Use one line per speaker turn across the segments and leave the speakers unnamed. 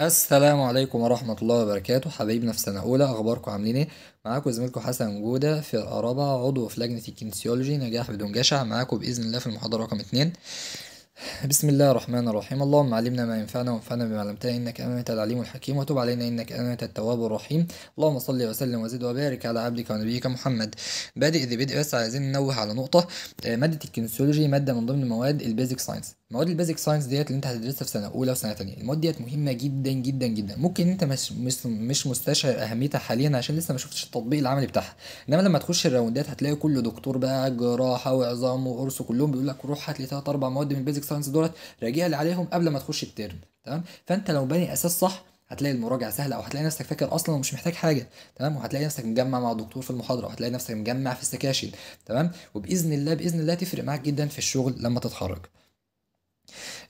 السلام عليكم ورحمة الله وبركاته حبايبنا في سنة أولى أخباركم عاملين إيه؟ معاكم زميلكم حسن جودة في رابعة عضو في لجنة الكينسيولوجي نجاح بدون جشع معاكم بإذن الله في المحاضرة رقم اتنين بسم الله الرحمن الرحيم اللهم علمنا ما ينفعنا وانفعنا بما علمتنا انك انت العليم الحكيم وتب علينا انك انت التواب الرحيم اللهم صل وسلم وزد وبارك على عبدك ونبيك محمد بادئ ذي بدء بس عايزين ننوه على نقطه ماده الكينسيولوجي ماده من ضمن مواد البيزك ساينس مواد البيزك ساينس ديت اللي انت هتدرسها في سنه اولى وسنه تانية المواد ديت مهمه جدا جدا جدا ممكن انت مش مش مش مستشعر اهميتها حاليا عشان لسه ما شفتش التطبيق العملي بتاعها انما لما تخش الراوندات هتلاقي كل دكتور بقى جراحه وعظام وقرص كلهم بيقول لك روح هات لي ثلاث اربع مواد من البيزك ساينس دولت راجع لي عليهم قبل ما تخش الترم تمام فانت لو باني اساس صح هتلاقي المراجعه سهله او هتلاقي نفسك فاكر اصلا ومش محتاج حاجه تمام وهتلاقي نفسك مجمع مع الدكتور في المحاضره وهتلاقي نفسك مجمع في السكاشن تمام وباذن الله باذن الله تفرق معاك جدا في الشغل لما تتخرج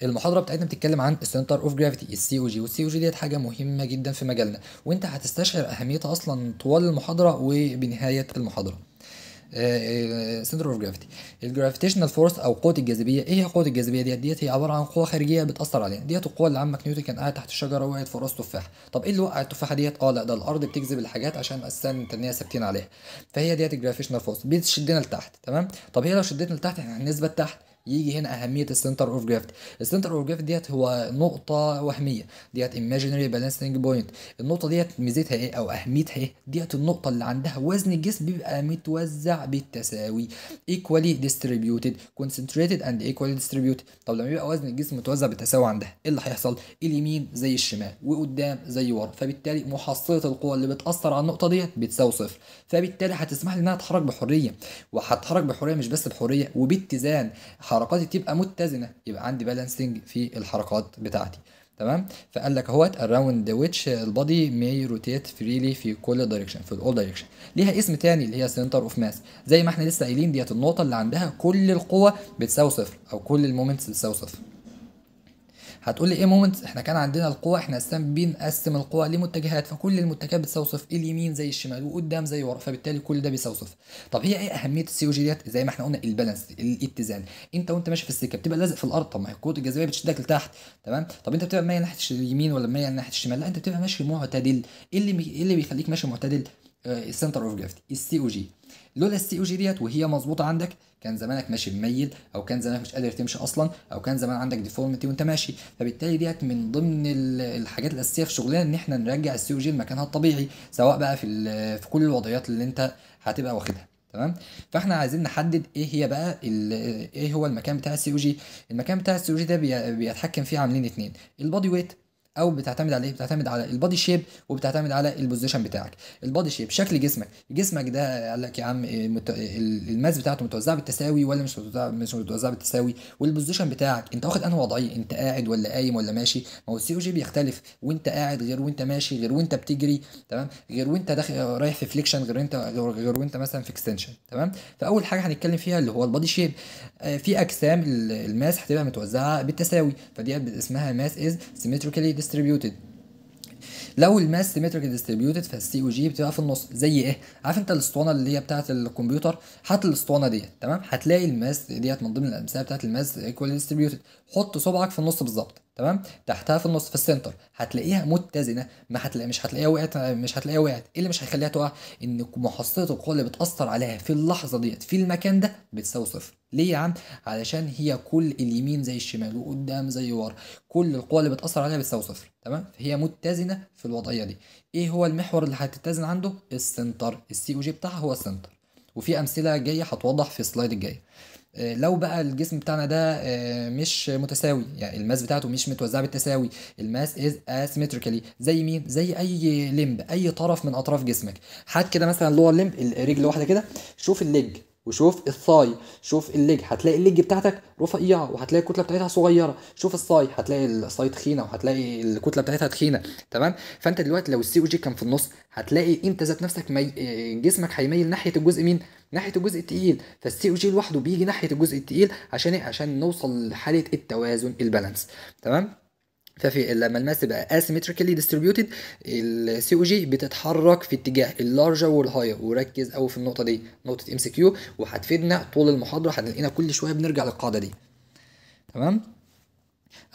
المحاضره بتاعتنا بتتكلم عن السنتر اوف جرافيتي السي او جي والسي او جي ديت حاجه مهمه جدا في مجالنا وانت هتستشعر اهميتها اصلا طوال المحاضره وبنهايه المحاضره سنتر اوف جرافيتي الجرافيتيشنال فورس او قوه الجاذبيه ايه هي قوه الجاذبيه ديت ديت هي عباره عن قوه خارجيه بتاثر علينا ديت القوه اللي عمك نيوتن كان قاعد تحت الشجره وقعت في راس تفاحه طب ايه اللي وقع التفاحه ديت اه لا ده الارض بتجذب الحاجات عشان اساسا ان ثابتين عليها فهي ديت الجرافيتيشنال فورس بتشدنا لتحت تمام طب هي لو شدتنا لتحت احنا هنثبت تحت يجي هنا اهميه السنتر اوف جرافيتي السنتر اوف جرافيتي ديت هو نقطه وهميه ديت ايماجينري بالانسنج بوينت النقطه ديت ميزتها ايه او اهميتها ايه ديت النقطه اللي عندها وزن الجسم بيبقى متوزع بالتساوي ايكوالي ديستريبيوتد كونسنتريتد اند ايكوالي ديستريبيوتد طب لما يبقى وزن الجسم متوزع بالتساوي عندها ايه اللي هيحصل اليمين زي الشمال وقدام زي ورا فبالتالي محصله القوه اللي بتاثر على النقطه ديت بتساوي صفر فبالتالي هتسمح لي انها تتحرك بحريه وهتحرك بحريه مش بس بحريه وباتزان حركاتي تبقى متزنه يبقى عندي بالانسنج في الحركات بتاعتي تمام فقال لك اهوت اراوند ويتش البادي مي روتيت فريلي في كل دايركشن في الاول دايركشن ليها اسم تاني اللي هي سنتر اوف ماس زي ما احنا لسه قايلين ديت النقطه اللي عندها كل القوه بتساوي صفر او كل المومنتس بتساوي صفر هتقول لي ايه مومنتس احنا كان عندنا القوى احنا بنقسم القوى لمتجهات فكل المتجهات بتستوصف اليمين زي الشمال وقدام زي ورا فبالتالي كل ده بيستوصف طب هي ايه اهميه السي او جي ديت زي ما احنا قلنا البالانس الاتزان انت وانت ماشي في السكه بتبقى لازق في الارض طب ما هي قوه الجاذبيه بتشدك لتحت تمام طب انت بتبقى مايل ناحيه اليمين ولا مايل ناحيه الشمال لا انت بتبقى ماشي معتدل ايه اللي ايه اللي بيخليك ماشي معتدل السنتر اوف جرافيتي السي او جي لولا السي او جي ديت وهي مظبوطه عندك كان زمانك ماشي مميل او كان زمانك مش قادر تمشي اصلا او كان زمان عندك ديفورمتي وانت ماشي فبالتالي ديت من ضمن الحاجات الاساسيه في شغلنا ان احنا نرجع السي او جي لمكانها الطبيعي سواء بقى في في كل الوضعيات اللي انت هتبقى واخدها تمام فاحنا عايزين نحدد ايه هي بقى ايه هو المكان بتاع السي او جي المكان بتاع السي او جي ده بيتحكم فيه عاملين اتنين البادي ويت او بتعتمد على ايه بتعتمد على البادي شيب وبتعتمد على البوزيشن بتاعك البادي شيب شكل جسمك جسمك ده قال لك يا عم آه، الماس بتاعته متوزعه بالتساوي ولا مش متوزعه مش متوزعه بالتساوي والبوزيشن بتاعك انت واخد انهي وضعيه انت قاعد ولا قايم ولا ماشي ما هو السي او جي بيختلف وانت قاعد غير وانت ماشي غير وانت بتجري تمام غير وانت داخل رايح في فليكشن غير انت غير وانت مثلا في اكستنشن تمام فاول حاجه هنتكلم فيها اللي هو البادي آه، شيب في اجسام الماس هتبقى متوزعه بالتساوي فدي اسمها ماس از سيمتريكالي distributed لو الماس سيمتريك ديستريبيوتد فالسي او جي بتبقى في النص زي ايه عارف انت الاسطوانه اللي هي بتاعت الكمبيوتر هات الاسطوانه ديت تمام هتلاقي الماس ديت من ضمن الامثله بتاعت الماس ايكوال ديستريبيوتد حط صبعك في النص بالظبط تمام تحتها في النص في السنتر هتلاقيها متزنه ما هتلاقي مش هتلاقيها وقعت مش هتلاقيها وقعت ايه اللي مش هيخليها تقع ان محصله القوه اللي بتاثر عليها في اللحظه ديت في المكان ده بتساوي صفر ليه يا عم علشان هي كل اليمين زي الشمال وقدام زي ورا كل القوه اللي بتاثر عليها بتساوي صفر تمام فهي متزنه في الوضعيه دي ايه هو المحور اللي هتتزن عنده السنتر السي او جي بتاعها هو السنتر وفي امثله جايه هتوضح في السلايد الجاي آه، لو بقى الجسم بتاعنا ده آه، مش متساوي يعني الماس بتاعته مش متوزعه بالتساوي الماس از اسيمتريكالي زي مين زي اي لمب اي طرف من اطراف جسمك هات كده مثلا لور لمب الرجل واحده كده شوف الليج وشوف الثاي شوف الليج هتلاقي الليج بتاعتك رفيعه وهتلاقي الكتله بتاعتها صغيره شوف الثاي هتلاقي الثاي تخينه وهتلاقي الكتله بتاعتها تخينه تمام فانت دلوقتي لو السي او جي كان في النص هتلاقي انت ذات نفسك مي... جسمك هيميل ناحيه الجزء مين ناحيه الجزء التقيل فالسي او جي لوحده بيجي ناحيه الجزء التقيل عشان ايه عشان نوصل لحاله التوازن البالانس تمام ففي لما الماس تبقى asymmetrically distributed السي او جي بتتحرك في اتجاه اللارجة والهاير وركز قوي في النقطة دي نقطة ام سي كيو وهتفيدنا طول المحاضرة هنلاقينا كل شوية بنرجع للقاعدة دي تمام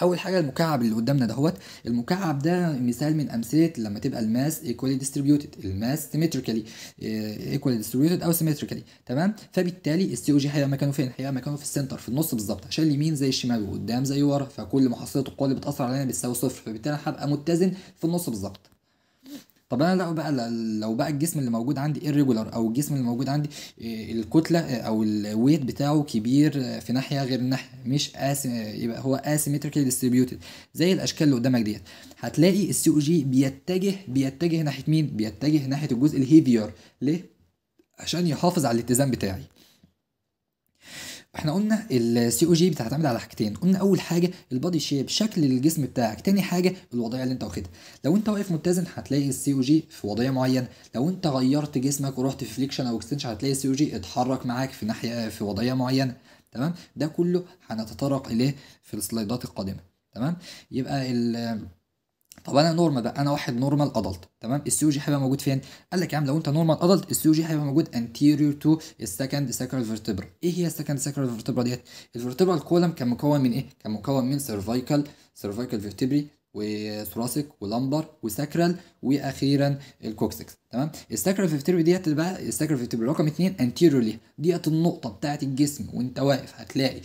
اول حاجه المكعب اللي قدامنا دهوت المكعب ده مثال من امثله لما تبقى الماس ايكوالي ديستريبيوتد الماس سيمتريكالي ايكوالي ديستريبيوتد او سيمتريكالي تمام فبالتالي السي او جي هيبقى مكانه فين هيبقى مكانه في السنتر في النص بالظبط عشان اليمين زي الشمال وقدام زي ورا فكل محصله القوه اللي بتاثر علينا بتساوي صفر فبالتالي هبقى متزن في النص بالظبط طب انا لو بقى لو بقى الجسم اللي موجود عندي irregular او الجسم اللي موجود عندي آه، الكتله آه، او الويت بتاعه كبير آه، في ناحيه غير ناحيه مش يبقى هو asymmetrically distributed زي الاشكال اللي قدامك ديت هتلاقي السي او جي بيتجه بيتجه ناحيه مين بيتجه ناحيه الجزء الهيفير ليه عشان يحافظ على الاتزان بتاعي احنا قلنا السي او جي بتعتمد على حاجتين قلنا اول حاجه البادي شيب شكل الجسم بتاعك تاني حاجه الوضعيه اللي انت واخدها لو انت واقف متزن هتلاقي السي او جي في وضعيه معينه لو انت غيرت جسمك ورحت في فليكشن او اكستنشن هتلاقي السي او جي اتحرك معاك في ناحيه في وضعيه معينه تمام ده كله هنتطرق اليه في السلايدات القادمه تمام يبقى طب انا نورمال بقى انا واحد نورمال ادلت تمام السي جي هيبقى موجود فين قال لك يا عم لو انت نورمال ادلت السي جي هيبقى موجود انتيريور تو السكند ساكرال فيرتبرا ايه هي السكند ساكرال فيرتبرا ديت الفيرتبرال كولم كان مكون من ايه كان مكون من سيرفايكال سيرفايكال فيرتبري وثراسك ولمبر وساكرال واخيرا الكوكسكس تمام الساكرال فيفتري ديت بقى الساكرال فيفتري رقم 2 انتيريور ليها ديت النقطه بتاعه الجسم وانت واقف هتلاقي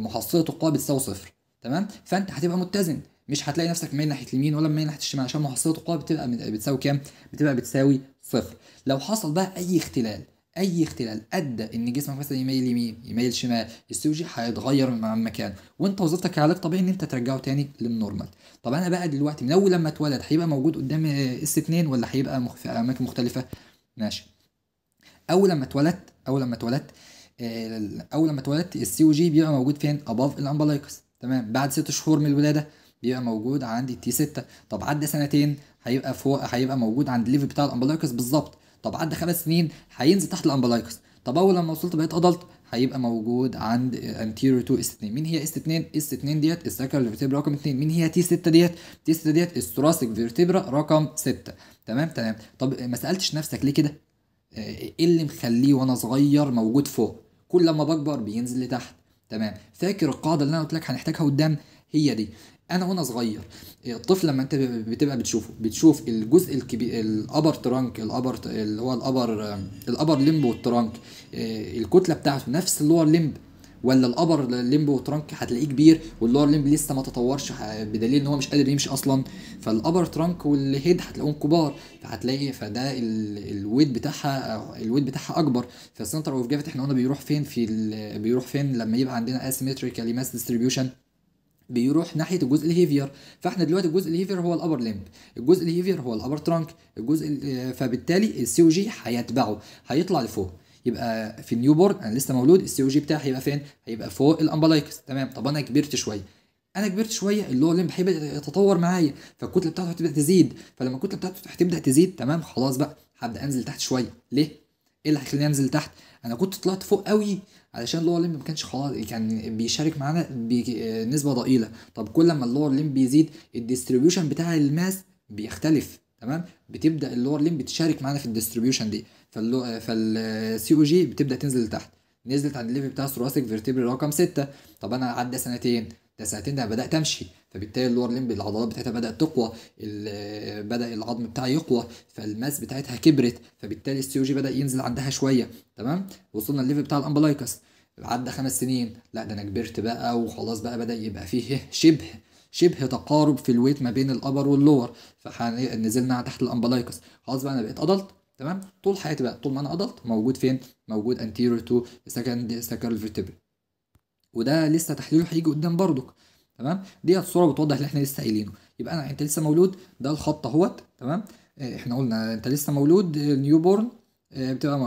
محصله القاع بتساوي صفر تمام فانت هتبقى متزن مش هتلاقي نفسك مايل ناحيه اليمين ولا مايل ناحيه الشمال عشان محصله القوه بتبقى بتساوي كام بتبقى بتساوي صفر لو حصل بقى اي اختلال اي اختلال ادى ان جسمك مثلا يميل يمين يميل شمال السوجي هيتغير من مكان وانت وظيفتك كعلاج طبيعي ان انت ترجعه تاني للنورمال طب انا بقى دلوقتي من اول لما اتولد هيبقى موجود قدام اس 2 ولا هيبقى في اماكن مختلفه ماشي اول لما اتولدت اول لما اتولدت آه، اول لما اتولدت السي او جي بيبقى موجود فين اباف الامبلايكس تمام بعد ست شهور من الولاده بيبقى موجود عند التي 6 طب عدى سنتين هيبقى فوق هيبقى موجود عند الليفل بتاع الامبلايكس بالظبط طب عدى خمس سنين هينزل تحت الامبلايكس طب اول لما وصلت بقيت ادلت هيبقى موجود عند انتيريور 2 اس 2 مين هي اس 2 اس 2 ديت الساكرال فيرتيبرا رقم 2 مين هي تي 6 ديت تي 6 ديت الثوراسيك فيرتيبرا رقم 6 تمام تمام طب ما سالتش نفسك ليه كده آه، ايه اللي مخليه وانا صغير موجود فوق كل لما بكبر بينزل لتحت تمام فاكر القاعده اللي انا قلت لك هنحتاجها قدام هي دي انا وانا صغير الطفل لما انت بتبقى بتشوفه بتشوف الجزء الكبير الابر ترانك الابر اللي هو الابر الابر ليمب والترانك الكتله بتاعته نفس اللور ليمب ولا الابر ليمب وترانك هتلاقيه كبير واللور ليمب لسه ما تطورش بدليل ان هو مش قادر يمشي اصلا فالابر ترانك والهيد هتلاقيهم كبار فهتلاقي فده الويت بتاعها الويت بتاعها اكبر فالسنتر اوف جافيتي احنا قلنا بيروح فين في بيروح فين لما يبقى عندنا اسيمتريكال ماس ديستريبيوشن بيروح ناحيه الجزء الهيفير فاحنا دلوقتي الجزء الهيفير هو الابر ليمب الجزء الهيفير هو الابر ترانك الجزء آه، فبالتالي السي او جي هيتبعه هيطلع لفوق يبقى في النيو بورن انا لسه مولود السي او جي بتاعي هيبقى فين هيبقى فوق الامبلايكس تمام طب انا كبرت شويه انا كبرت شويه اللور لمب هيبدا يتطور معايا فالكتله بتاعته هتبدا تزيد فلما الكتله بتاعته هتبدا تزيد تمام خلاص بقى هبدا انزل تحت شويه ليه ايه اللي هيخليني انزل تحت انا كنت طلعت فوق قوي علشان اللور ليمب ما كانش خالص كان بيشارك معانا بنسبه آه، ضئيله طب كل ما اللور ليمب بيزيد الديستريبيوشن بتاع الماس بيختلف تمام بتبدا اللور ليمب تشارك معانا في الديستريبيوشن دي فاللو فالسي او جي بتبدا تنزل لتحت نزلت عند الليفل بتاع الثوراسيك فيرتبري رقم 6 طب انا عدى سنتين ده سنتين ده بدات امشي فبالتالي اللور لمب العضلات بتاعتها بدات تقوى بدا العظم بتاعها يقوى فالماس بتاعتها كبرت فبالتالي السيوجي بدا ينزل عندها شويه تمام وصلنا الليفل بتاع الامبلايكس عدى خمس سنين لا ده انا كبرت بقى وخلاص بقى بدا يبقى فيه شبه شبه تقارب في الويت ما بين الابر واللور فنزلنا تحت الامبلايكس خلاص بقى انا بقيت ادلت تمام طول حياتي بقى طول ما انا ادلت موجود فين موجود انتيريور تو سكند سكر الفيرتبرا وده لسه تحليله هيجي قدام برضك تمام دي الصوره بتوضح اللي احنا لسه قايلينه يبقى انا انت لسه مولود ده الخط اهوت تمام آه، احنا قلنا انت لسه مولود نيو آه، بورن آه، بتبقى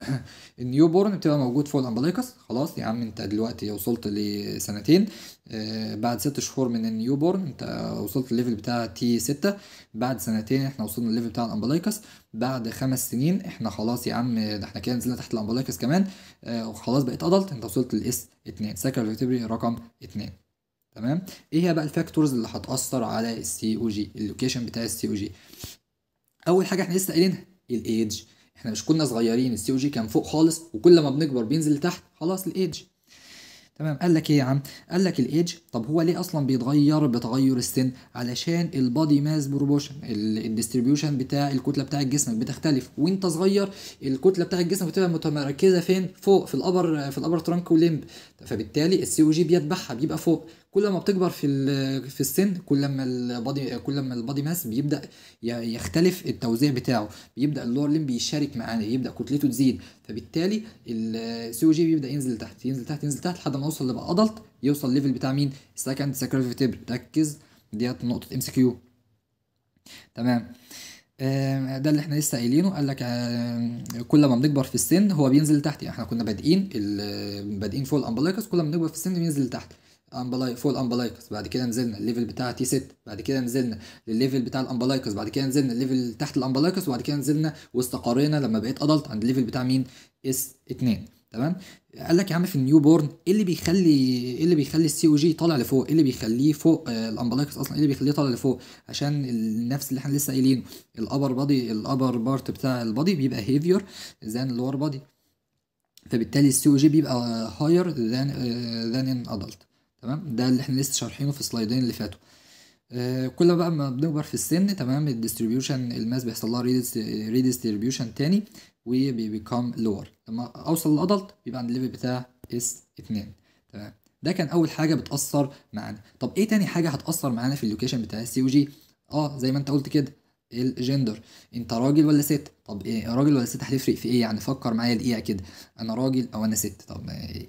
النيو بورن بتبقى موجود فوق الامبليكس خلاص يا عم انت دلوقتي وصلت لسنتين آه، بعد ست شهور من النيو بورن انت وصلت الليفل بتاع تي 6 بعد سنتين احنا وصلنا الليفل بتاع الامبليكس بعد خمس سنين احنا خلاص يا عم ده احنا كده نزلنا تحت الامبليكس كمان آه، وخلاص بقيت ادلت انت وصلت للاس 2 سكر فيتبري رقم 2 تمام ايه هي بقى الفاكتورز اللي هتاثر على السي او جي اللوكيشن بتاع السي او جي اول حاجه احنا لسه قايلينها الايدج احنا مش كنا صغيرين السي او جي كان فوق خالص وكل ما بنكبر بينزل لتحت خلاص الايدج تمام قال لك ايه يا عم قال لك الايدج طب هو ليه اصلا بيتغير بتغير السن علشان البادي ماس بروبوشن الديستريبيوشن بتاع الكتله بتاع الجسم بتختلف وانت صغير الكتله بتاع الجسم بتبقى متمركزه فين فوق في الابر في الابر ترانك وليمب فبالتالي السي او جي بيتبعها بيبقى فوق كل ما بتكبر في في السن كل ما البادي كل ما البادي ماس بيبدا يختلف التوزيع بتاعه بيبدا اللور لين بيشارك معانا يبدا كتلته تزيد فبالتالي السي او جي بيبدا ينزل تحت ينزل تحت ينزل تحت لحد ما يوصل لبقى ادلت يوصل ليفل بتاع مين سكند ساكريفيتيبل ركز ديت نقطه ام سي كيو تمام آه، ده اللي احنا لسه قايلينه قال لك آه، كل ما بنكبر في السن هو بينزل تحت يعني احنا كنا بادئين بادئين فوق الامبلايكس كل ما بنكبر في السن بينزل تحت امبلاي فوق الامبلايكس بعد كده نزلنا الليفل بتاع تي 6 بعد كده نزلنا للليفل بتاع الامبلايكس بعد كده نزلنا الليفل تحت الامبلايكس وبعد كده نزلنا واستقرينا لما بقيت ادلت عند الليفل بتاع مين اس 2 تمام قال لك يا عم في النيو بورن ايه اللي بيخلي ايه اللي بيخلي السي او جي طالع لفوق ايه اللي بيخليه فوق آه، الامبلايكس اصلا ايه اللي بيخليه طالع لفوق عشان النفس اللي احنا لسه قايلينه الابر بادي الابر بارت بتاع البادي بيبقى هيفير ذان اللور بادي فبالتالي السي او جي بيبقى هاير ذان ذان ان ادلت تمام ده اللي احنا لسه شارحينه في السلايدين اللي فاتوا آه، كل بقى ما بنكبر في السن تمام الديستريبيوشن الماس بيحصل لها ريديستريبيوشن تاني وبيكم لور لما اوصل للادلت يبقى عند الليفل بتاع اس 2 تمام ده كان اول حاجه بتاثر معانا طب ايه تاني حاجه هتاثر معانا في اللوكيشن بتاع السي او جي اه زي ما انت قلت كده الجندر انت راجل ولا ست طب ايه راجل ولا ست هتفرق في ايه يعني فكر معايا دقيقه كده انا راجل او انا ست طب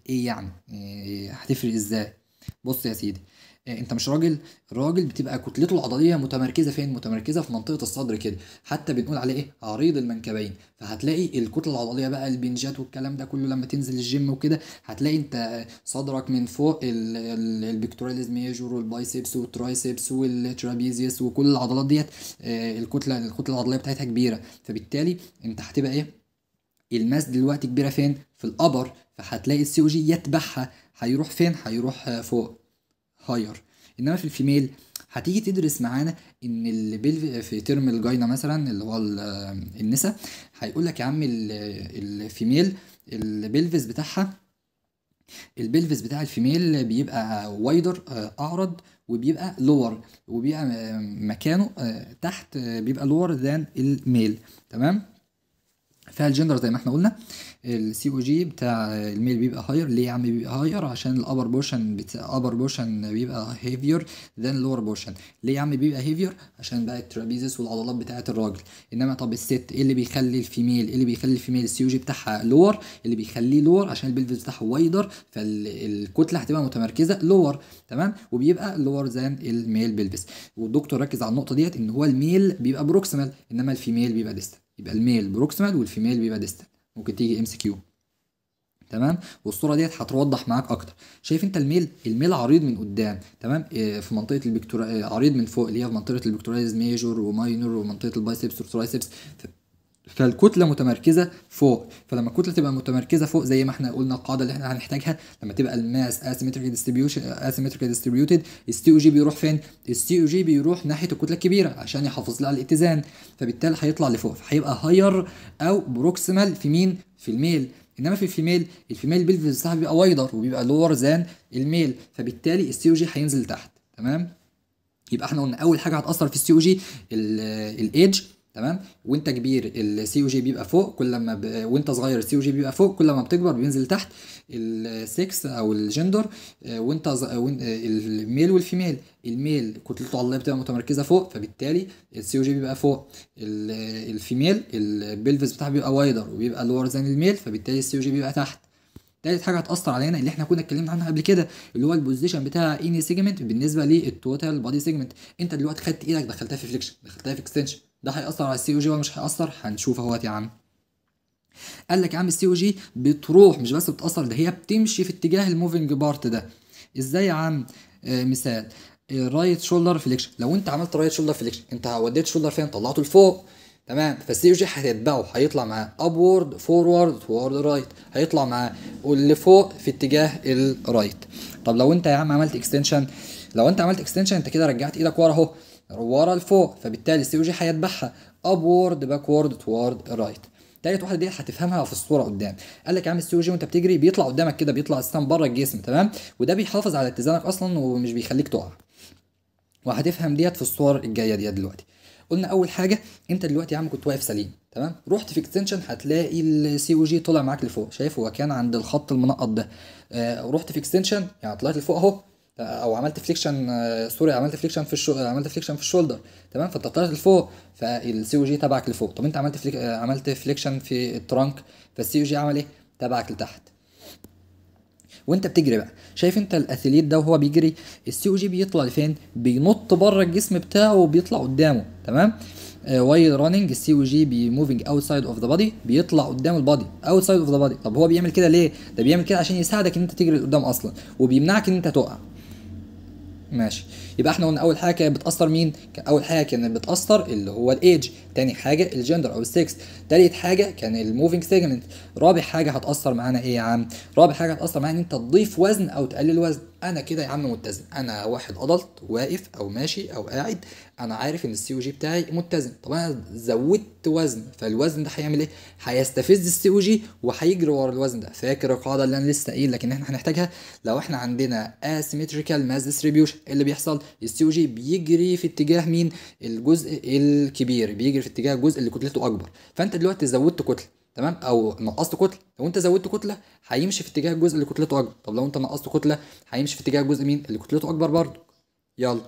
ايه يعني إيه هتفرق ازاي بص يا سيدي يعني انت مش راجل الراجل بتبقى كتلته العضليه متمركزه فين متمركزه في منطقه الصدر كده حتى بنقول عليه ايه عريض المنكبين فهتلاقي الكتله العضليه بقى البنجات والكلام ده كله لما تنزل الجيم وكده هتلاقي انت صدرك من فوق البكتوراليز ميجور والبايسبس والترايسبس والترابيزيوس وكل العضلات ديت آه، الكتله الكتله العضليه بتاعتها كبيره فبالتالي انت هتبقى ايه الماس دلوقتي كبيره فين في الابر فهتلاقي السي او جي يتبعها هيروح فين هيروح فوق هاير انما في الفيميل هتيجي تدرس معانا ان اللي في ترم الجاينا مثلا اللي هو النسا هيقول لك يا عم الفيميل البلفز بتاعها البلفز بتاع الفيميل بيبقى وايدر آه، اعرض وبيبقى لور وبيبقى آه، مكانه آه، تحت بيبقى لور ذان الميل تمام فيها زي ما احنا قلنا السي او جي بتاع الميل بيبقى هاير ليه يا عم بيبقى هاير عشان الابر بورشن بتاع ابر بورشن بيبقى هيفير ذان اللور بورشن ليه يا عم بيبقى هيفير عشان بقى الترابيزس والعضلات بتاعه الراجل انما طب الست ايه اللي بيخلي الفيميل ايه اللي بيخلي الفيميل السي او جي بتاعها لور اللي بيخليه لور عشان البلفز بتاعها وايدر فالكتله هتبقى متمركزه لور تمام وبيبقى لور ذان الميل بلفز والدكتور ركز على النقطه ديت ان هو الميل بيبقى بروكسيمال انما الفيميل بيبقى ديستال يبقى الميل بروكسيمال والفيميل بيبقى ديستال ممكن تيجي ام سي كيو تمام والصوره ديت هتوضح معاك اكتر شايف انت الميل الميل عريض من قدام تمام آه، في منطقه البكتورا آه، عريض من فوق اللي هي في منطقه البكتورايز ميجور وماينور ومنطقه البايسبس والترايسبس فالكتله متمركزه فوق فلما الكتله تبقى متمركزه فوق زي ما احنا قلنا القاعده اللي احنا هنحتاجها لما تبقى الماس اسيمتريكال ديستريبيوشن اسيمتريكال ديستريبيوتد السي او جي بيروح فين السي او جي بيروح ناحيه الكتله الكبيره عشان يحافظ لها الاتزان فبالتالي هيطلع لفوق فهيبقى هاير او بروكسيمال في مين في الميل انما في الفيميل الفيميل بيلفز بتاعها بيبقى وايدر وبيبقى لور ذان الميل فبالتالي السي او جي هينزل تحت تمام يبقى احنا قلنا اول حاجه هتاثر في السي او جي الايدج تمام وانت كبير السي او جي بيبقى فوق كل ما ب... وانت صغير السي او جي بيبقى فوق كل ما بتكبر بينزل تحت السكس او الجندر آه، وانت ز... آه، وإن... آه، الميل والفيميل الميل كتلته العضليه بتبقى متمركزه فوق فبالتالي السي او جي بيبقى فوق الفيميل البلفز بتاعها بيبقى وايدر وبيبقى لور ذان الميل فبالتالي السي او جي بيبقى تحت تالت حاجه هتاثر علينا اللي احنا كنا اتكلمنا عنها قبل كده اللي هو البوزيشن بتاع اني سيجمنت بالنسبه للتوتال بادي سيجمنت انت دلوقتي خدت ايدك دخلتها في فليكشن دخلتها في اكستنشن ده هيأثر على السي او جي ولا مش هيأثر هنشوف اهوت يا عم قال لك يا عم السي او جي بتروح مش بس بتأثر ده هي بتمشي في اتجاه الموفينج بارت ده ازاي يا عم آه مثال الرايت شولدر فليكشن لو انت عملت رايت شولدر فليكشن انت وديت شولدر فين طلعته لفوق تمام فالسي او جي هتتبعه هيطلع معاه ابورد فورورد توورد رايت هيطلع معاه فوق في اتجاه الرايت طب لو انت يا عم عملت اكستنشن لو انت عملت اكستنشن انت كده رجعت ايدك ورا اهو ورا لفوق فبالتالي السي او جي هيتبعها ابورد باكورد توارد رايت تالت واحده دي هتفهمها في الصوره قدام قال لك يا عم السي جي وانت بتجري بيطلع قدامك كده بيطلع السهم بره الجسم تمام وده بيحافظ على اتزانك اصلا ومش بيخليك تقع وهتفهم ديت في الصور الجايه ديت دلوقتي قلنا اول حاجه انت دلوقتي يا عم كنت واقف سليم تمام رحت في اكستنشن هتلاقي السي او جي طلع معاك لفوق شايف هو كان عند الخط المنقط ده آه رحت في اكستنشن يعني طلعت لفوق اهو او عملت فليكشن سوري آه، عملت فليكشن في الشو... عملت فليكشن في الشولدر تمام فانت طلعت لفوق فالسي او جي تبعك لفوق طب انت عملت فليك... آه، عملت فليكشن في الترانك فالسي او جي عمل ايه تبعك لتحت وانت بتجري بقى شايف انت الاثليت ده وهو بيجري السي او جي بيطلع لفين بينط بره الجسم بتاعه وبيطلع قدامه تمام وايل رانينج السي او جي بي موفينج سايد اوف ذا بودي بيطلع قدام البادي اوت سايد اوف ذا بودي طب هو بيعمل كده ليه ده بيعمل كده عشان يساعدك ان انت تجري لقدام اصلا وبيمنعك ان انت تقع ماشي يبقى احنا قلنا اول حاجه كانت بتاثر مين اول حاجه كانت بتاثر اللي هو الايدج تاني حاجه الجندر او السكس تالت حاجه كان الموفينج سيجمنت رابع حاجه هتاثر معانا ايه يا عم رابع حاجه هتاثر معانا ان انت تضيف وزن او تقلل وزن انا كده يا عم متزن انا واحد ادلت واقف او ماشي او قاعد انا عارف ان السي او جي بتاعي متزن طب انا زودت وزن فالوزن ده هيعمل ايه هيستفز السي او جي وهيجري ورا الوزن ده فاكر القاعده اللي انا لسه قايل لكن احنا هنحتاجها لو احنا عندنا اسيمتريكال ماس ديستريبيوشن اللي بيحصل السي او جي بيجري في اتجاه مين الجزء الكبير بيجري في اتجاه الجزء اللي كتلته اكبر فانت دلوقتي زودت كتله تمام او نقصت كتله لو انت زودت كتله هيمشي في اتجاه الجزء اللي كتلته اكبر طب لو انت نقصت كتله هيمشي في اتجاه الجزء مين اللي كتلته اكبر برضه يلا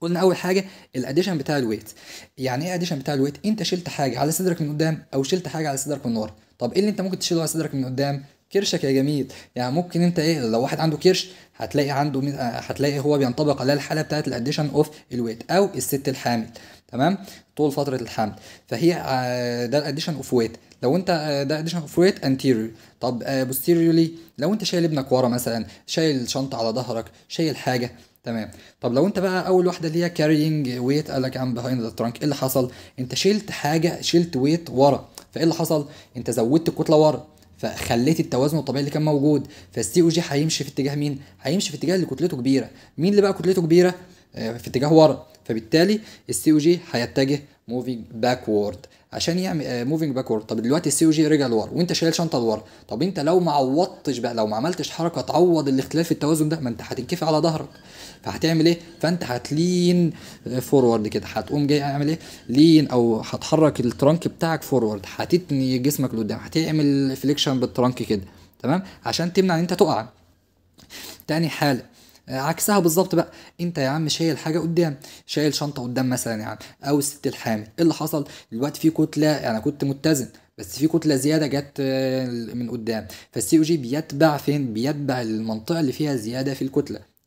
قلنا اول حاجه الاديشن بتاع الويت يعني ايه اديشن بتاع الويت انت شلت حاجه على صدرك من قدام او شلت حاجه على صدرك من ورا طب ايه اللي انت ممكن تشيله على صدرك من قدام كرشك يا جميل يعني ممكن انت ايه لو واحد عنده كرش هتلاقي عنده هتلاقي هو بينطبق على الحاله بتاعت الاديشن اوف الويت او الست الحامل تمام طول فتره الحمل فهي آه، ده الاديشن اوف ويت لو انت آه، ده اديشن اوف ويت انتيريور طب بوستيريورلي آه، لو انت شايل ابنك ورا مثلا شايل شنطه على ظهرك شايل حاجه تمام طب لو انت بقى اول واحده اللي هي كارينج ويت قال لك ام بيهايند ذا ترانك ايه اللي حصل انت شلت حاجه شلت ويت ورا فايه اللي حصل انت زودت الكتله ورا فخليت التوازن الطبيعي اللي كان موجود فالسي او جي هيمشي في اتجاه مين؟ هيمشي في اتجاه اللي كتلته كبيره، مين اللي بقى كتلته كبيره؟ آه، في اتجاه ورا، فبالتالي السي او جي هيتجه موفينج باكورد عشان يعمل موفينج آه، باكورد طب دلوقتي السي او جي رجع لورا وانت شايل شنطه لورا طب انت لو ما عوضتش بقى لو ما عملتش حركه تعوض الاختلاف في التوازن ده ما انت هتنكفي على ظهرك فهتعمل ايه فانت هتلين فورورد آه، كده هتقوم جاي اعمل ايه لين او هتحرك الترنك بتاعك فورورد هتتني جسمك لقدام هتعمل فليكشن بالترنك كده تمام عشان تمنع ان انت تقع تاني حاله آه، عكسها بالظبط بقى انت يا عم شايل حاجه قدام شايل شنطه قدام مثلا يا عم او الست الحامل ايه اللي حصل دلوقتي في كتله انا يعني كنت متزن بس في كتله زياده جت آه، من قدام فالسي او جي بيتبع فين بيتبع المنطقه اللي فيها زياده في الكتله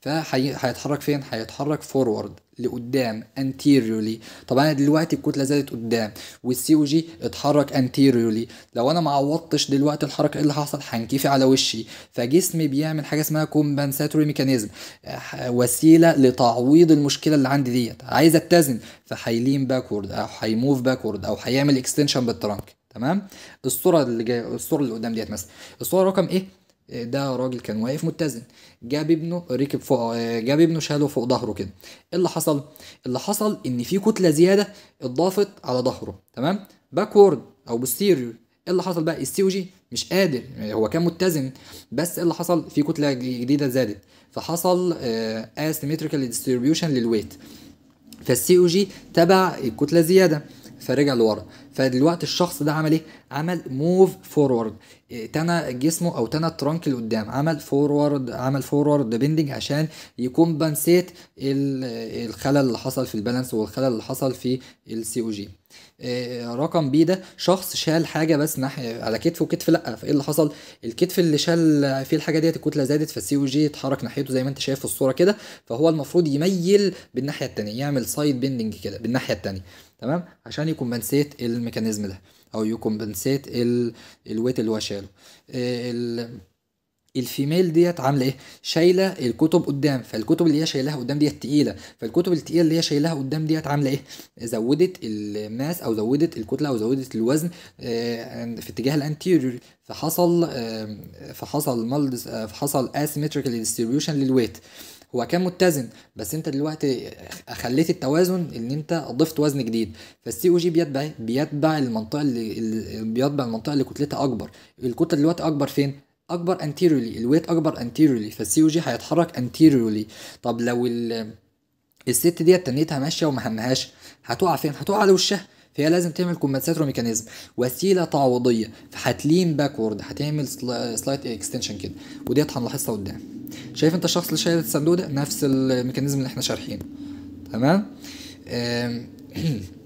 فهيتحرك فين؟ هيتحرك فورورد لقدام انتيريولي طب انا دلوقتي الكتله زادت قدام والسي او جي اتحرك انتيريولي لو انا ما عوضتش دلوقتي الحركه ايه اللي هيحصل هنكفي على وشي فجسمي بيعمل حاجه اسمها كومبنساتوري آه، ميكانيزم وسيله لتعويض المشكله اللي عندي ديت عايز اتزن فهيلين باكورد او هيموف باكورد او هيعمل اكستنشن بالترنك تمام الصوره اللي جايه الصوره اللي قدام ديت مثلا الصوره رقم ايه ده راجل كان واقف متزن جاب ابنه ركب فوق آه، جاب ابنه شاله فوق ظهره كده ايه اللي حصل اللي حصل ان في كتله زياده اتضافت على ظهره تمام باكورد او بوستيريو ايه اللي حصل بقى السي جي مش قادر يعني هو كان متزن بس ايه اللي حصل في كتله جديده زادت فحصل اسيمتريكال ديستريبيوشن للويت فالسي او جي تبع الكتله زياده فرجع لورا فدلوقتي الشخص ده عمل ايه عمل موف فورورد تنى جسمه او تنى الترنك اللي قدام عمل فورورد عمل فورورد بيندنج عشان بنسيت الخلل اللي حصل في البالانس والخلل اللي حصل في السي او جي آه، رقم بي ده شخص شال حاجه بس ناحيه على كتفه وكتف لا فايه اللي حصل الكتف اللي شال فيه الحاجه ديت الكتله زادت فالسي او جي اتحرك ناحيته زي ما انت شايف في الصوره كده فهو المفروض يميل بالناحيه الثانيه يعمل سايد بيندنج كده بالناحيه الثانيه تمام عشان يكمبنسيت الميكانيزم ده او يكمبنسيت الويت اللي هو شاله آه، الفيميل ديت عامله ايه شايله الكتب قدام فالكتب اللي هي شايلاها قدام ديت تقيله فالكتب التقيله اللي هي شايلاها قدام ديت عامله ايه زودت الماس او زودت الكتله او زودت الوزن آه، في اتجاه الانتيريور فحصل آه، فحصل مالدس آه، فحصل اسيمتريكال ديستريبيوشن للويت هو كان متزن بس انت دلوقتي خليت التوازن ان انت ضفت وزن جديد فالسي او جي بيتبع إيه؟ بيتبع المنطقه اللي بيتبع المنطقه اللي كتلتها اكبر الكتله دلوقتي اكبر فين اكبر انتيريولي الويت اكبر انتيريولي فالسي او جي هيتحرك انتيريولي طب لو ال الست ديت تنيتها ماشيه وما همهاش هتقع فين هتقع على وشها فهي لازم تعمل كومبنساتوري ميكانيزم وسيله تعويضيه فهتلين باكورد هتعمل سلايت اكستنشن كده وديت هنلاحظها قدام شايف انت الشخص اللي شايل الصندوق ده نفس الميكانيزم اللي احنا شارحينه تمام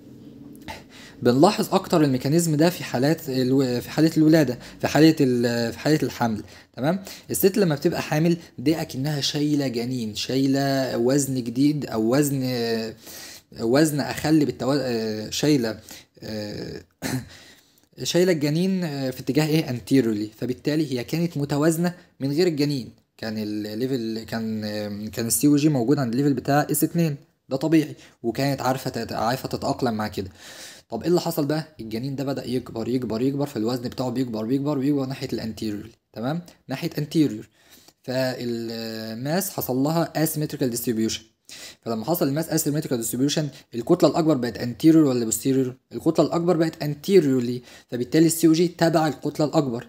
بنلاحظ اكتر الميكانيزم ده في حالات الو... في حاله الولاده في حاله ال... في حاله الحمل تمام الست لما بتبقى حامل دي اكنها شايله جنين شايله وزن جديد او وزن وزن اخل بالتو... شايله آه، شايله الجنين آه، في اتجاه ايه انتيرولي فبالتالي هي كانت متوازنه من غير الجنين كان الليفل كان كان السي او جي موجود عند الليفل بتاع اس 2 ده طبيعي وكانت عارفه عارفه تتاقلم مع كده طب ايه اللي حصل بقى الجنين ده بدا يكبر يكبر يكبر فالوزن بتاعه بيكبر بيكبر بيكبر ناحيه الانتيريور تمام ناحيه انتيريور فالماس حصل لها اسيمتريكال ديستريبيوشن فلما حصل الماس اسيمتريكال ديستريبيوشن الكتله الاكبر بقت انتيريور ولا بوستيريور الكتله الاكبر بقت انتيريورلي فبالتالي السي او جي تبع الكتله الاكبر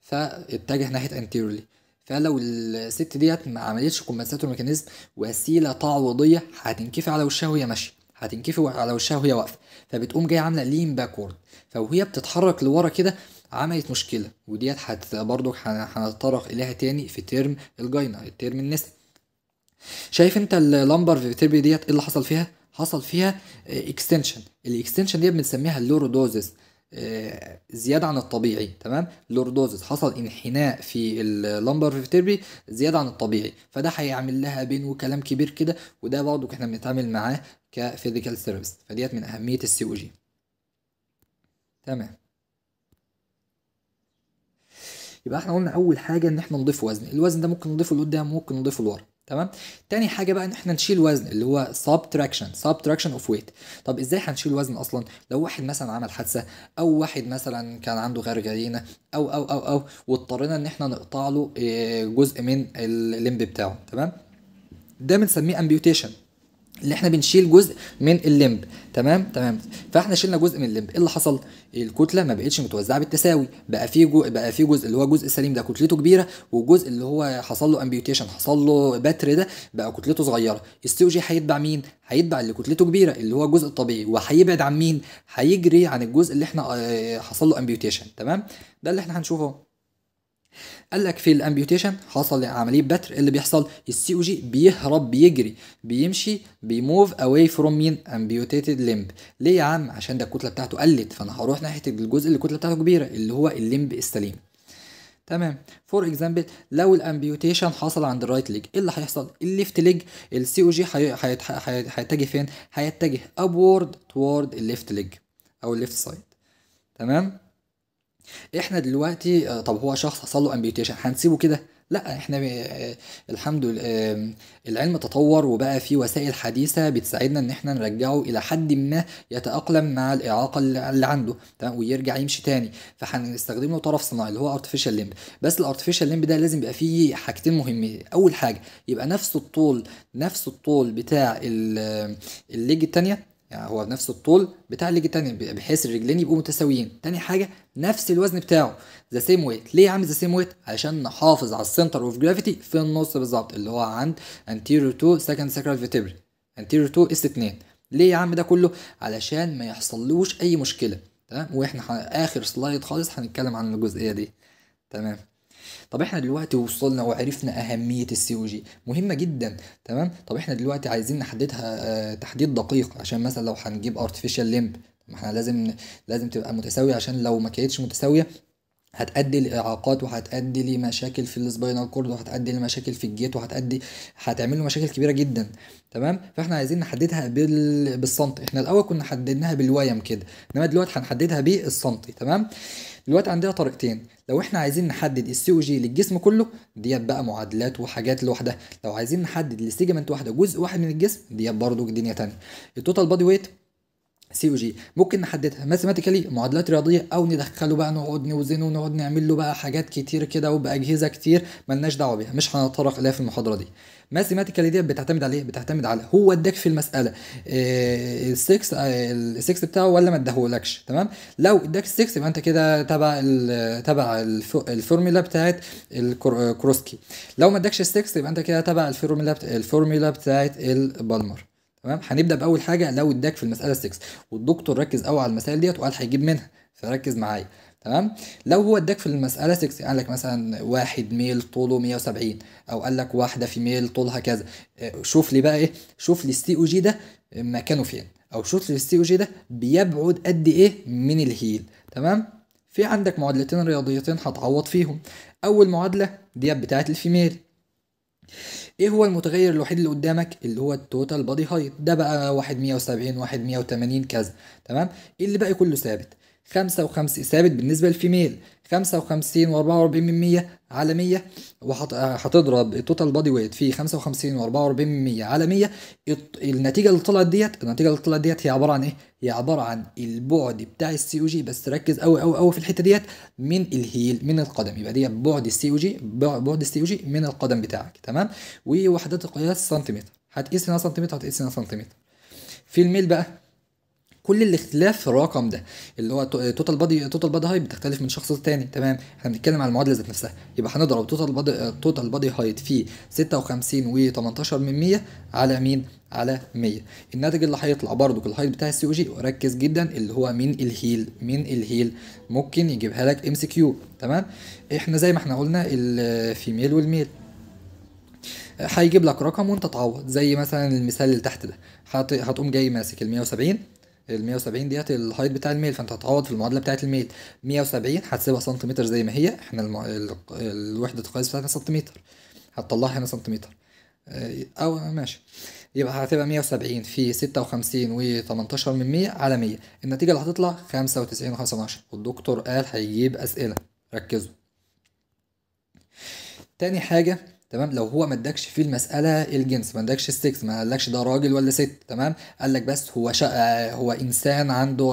فاتجه ناحيه انتيريورلي فلو الست ديت ما عملتش كومبنساتور ميكانيزم وسيله تعويضيه هتنكفي على وشها وهي ماشيه هتنكفي على وشها وهي واقفه فبتقوم جايه عامله لين باكورد فوهي بتتحرك لورا كده عملت مشكله وديت برضو هنتطرق اليها تاني في ترم الجاينا الترم النسبي شايف انت اللمبر فيرتبري ديت ايه اللي حصل فيها حصل فيها اكستنشن الاكستنشن دي بنسميها اللورودوزس آه، زياده عن الطبيعي تمام لوردوزس حصل انحناء في اللمبر فيتربي زياده عن الطبيعي فده هيعمل لها بين وكلام كبير كده وده برضو احنا بنتعامل معاه كفيزيكال ثيرابيست فديت من اهميه السي او جي تمام يبقى احنا قلنا اول حاجه ان احنا نضيف وزن الوزن ده ممكن نضيفه لقدام ممكن نضيفه لورا تمام تاني حاجه بقى ان احنا نشيل وزن اللي هو subtraction سبتراكشن of weight طب ازاي هنشيل وزن اصلا لو واحد مثلا عمل حادثه او واحد مثلا كان عنده غرغرينه او او او او واضطرينا ان احنا نقطع له آه، جزء من الليمب بتاعه تمام ده بنسميه امبيوتيشن اللي احنا بنشيل جزء من الليمب تمام تمام فاحنا شلنا جزء من الليمب ايه اللي حصل الكتله ما بقتش متوزعه بالتساوي بقى في جو بقى في جزء اللي هو جزء سليم ده كتلته كبيره والجزء اللي هو حصل له امبيوتيشن حصل له بتر ده بقى كتلته صغيره السي جي هيتبع مين هيتبع اللي كتلته كبيره اللي هو الجزء الطبيعي وهيبعد عن مين هيجري عن الجزء اللي احنا آه، حصل له امبيوتيشن تمام ده اللي احنا هنشوفه قال لك في الامبيوتيشن حصل عمليه بتر اللي بيحصل السي او جي بيهرب بيجري بيمشي بيموف اواي فروم مين امبيوتيتد ليمب ليه يا عم عشان ده الكتله بتاعته قلت فانا هروح ناحيه الجزء اللي الكتله بتاعته كبيره اللي هو الليمب السليم تمام فور اكزامبل لو الامبيوتيشن حصل عند الرايت ليج ايه اللي هيحصل الليفت ليج السي او جي هيتجه فين هيتجه ابورد توورد الليفت ليج او الليفت سايد تمام احنا دلوقتي آه، طب هو شخص حصل له امبيوتيشن هنسيبه كده لا احنا آه، الحمد لله العلم تطور وبقى في وسائل حديثه بتساعدنا ان احنا نرجعه الى حد ما يتاقلم مع الاعاقه اللي عنده تمام ويرجع يمشي تاني فهنستخدم له طرف صناعي اللي هو ارتفيشال ليمب بس الارتفيشال ليمب ده لازم يبقى فيه حاجتين مهمين اول حاجه يبقى نفس الطول نفس الطول بتاع الليج التانيه يعني هو نفس الطول بتاع الليج التانية بحيث الرجلين يبقوا متساويين تاني حاجة نفس الوزن بتاعه ذا سيم ويت ليه عامل ذا سيم ويت عشان نحافظ على السنتر اوف جرافيتي في النص بالظبط اللي هو عند انتيريور تو سكند سكرال فيتبري انتيريور تو اس 2 ليه يا عم ده كله علشان ما يحصلوش اي مشكله تمام واحنا اخر سلايد خالص هنتكلم عن الجزئيه دي تمام طب احنا دلوقتي وصلنا وعرفنا اهميه السي او جي مهمه جدا تمام طب احنا دلوقتي عايزين نحددها آه، تحديد دقيق عشان مثلا لو هنجيب ارتفيشال ليمب ما احنا لازم لازم تبقى متساويه عشان لو ما كانتش متساويه هتأدي لإعاقات وهتأدي لمشاكل في السباينال كورد وهتأدي لمشاكل في الجيت وهتأدي هتعمل له مشاكل كبيرة جدا تمام فاحنا عايزين نحددها بال... بالسنتي احنا الأول كنا حددناها بالويم كده انما دلوقتي هنحددها بالسنتي تمام دلوقتي عندنا طريقتين لو احنا عايزين نحدد السي او جي للجسم كله ديت بقى معادلات وحاجات لوحدها لو عايزين نحدد السيجمنت واحده جزء واحد من الجسم ديت برضه دنيا تانية التوتال بادي ويت سي او جي ممكن نحددها ماثيماتيكالي معادلات رياضيه او ندخله بقى نقعد نوزنه ونقعد نعمل له بقى حاجات كتير كده وباجهزه كتير ملناش دعوه بيها مش هنتطرق لها في المحاضره دي ماثيماتيكالي دي بتعتمد على ايه بتعتمد على هو اداك في المساله السكس آه، السكس آه، بتاعه ولا ما اداهولكش تمام لو اداك السكس يبقى انت كده تبع تبع الفورمولا بتاعت الكروسكي آه، لو ما اداكش السكس يبقى انت كده تبع الفورمولا الفورمولا بتاعت البالمر تمام هنبدا باول حاجه لو اداك في المساله 6 والدكتور ركز قوي على المسائل ديت وقال هيجيب منها فركز معايا تمام لو هو اداك في المساله 6 قال لك مثلا واحد ميل طوله 170 او قال لك واحده في ميل طولها كذا آه، شوف لي بقى ايه شوف لي السي او جي ده مكانه فين او شوف لي السي او جي ده بيبعد قد ايه من الهيل تمام في عندك معادلتين رياضيتين هتعوض فيهم اول معادله ديت بتاعه الفيميل ايه هو المتغير الوحيد اللي قدامك اللي هو التوتال بادي هايت ده بقى 170 180 كذا تمام إيه اللي باقي كله ثابت 55 ثابت بالنسبة للفيميل 55 و44 من على 100 وهتضرب التوتال بادي ويت في 55 و44 من على 100 النتيجه اللي طلعت ديت النتيجه اللي طلعت ديت هي عباره عن ايه؟ هي عباره عن البعد بتاع السي او جي بس ركز قوي قوي قوي في الحته ديت من الهيل من القدم يبقى ديت بعد السي او جي بعد السي او جي من القدم بتاعك تمام؟ ووحدات القياس سنتيمتر هتقيس هنا سنتيمتر هتقيس هنا سنتيمتر في الميل بقى كل الاختلاف في الرقم ده اللي هو توتال بادي توتال بادي هايت بتختلف من شخص للتاني تمام احنا بنتكلم على المعادله ذات نفسها يبقى هنضرب توتال بادي توتال بادي هايت في 56 و18 من 100 على مين على 100 الناتج اللي هيطلع برضو الهايت بتاع السي او جي وركز جدا اللي هو من الهيل من الهيل ممكن يجيبها لك ام سي كيو تمام احنا زي ما احنا قلنا الفيميل والميل هيجيب لك رقم وانت تعوض زي مثلا المثال اللي تحت ده هتقوم جاي ماسك ال 170 ال 170 ديت الهايت بتاع الميل فانت هتعوض في المعادله بتاعه الميل 170 هتسيبها سنتيمتر زي ما هي احنا الم... ال... الوحده القياس بتاعتها سنتيمتر هتطلعها هنا سنتيمتر آه، او ماشي يبقى هتبقى 170 في 56 و18 من 100 على 100 النتيجه اللي هتطلع 95 و 15 والدكتور قال هيجيب اسئله ركزوا تاني حاجه تمام لو هو ما ادكش في المساله الجنس ما ادكش السكس ما قالكش ده راجل ولا ست تمام قال لك بس هو شا... هو انسان عنده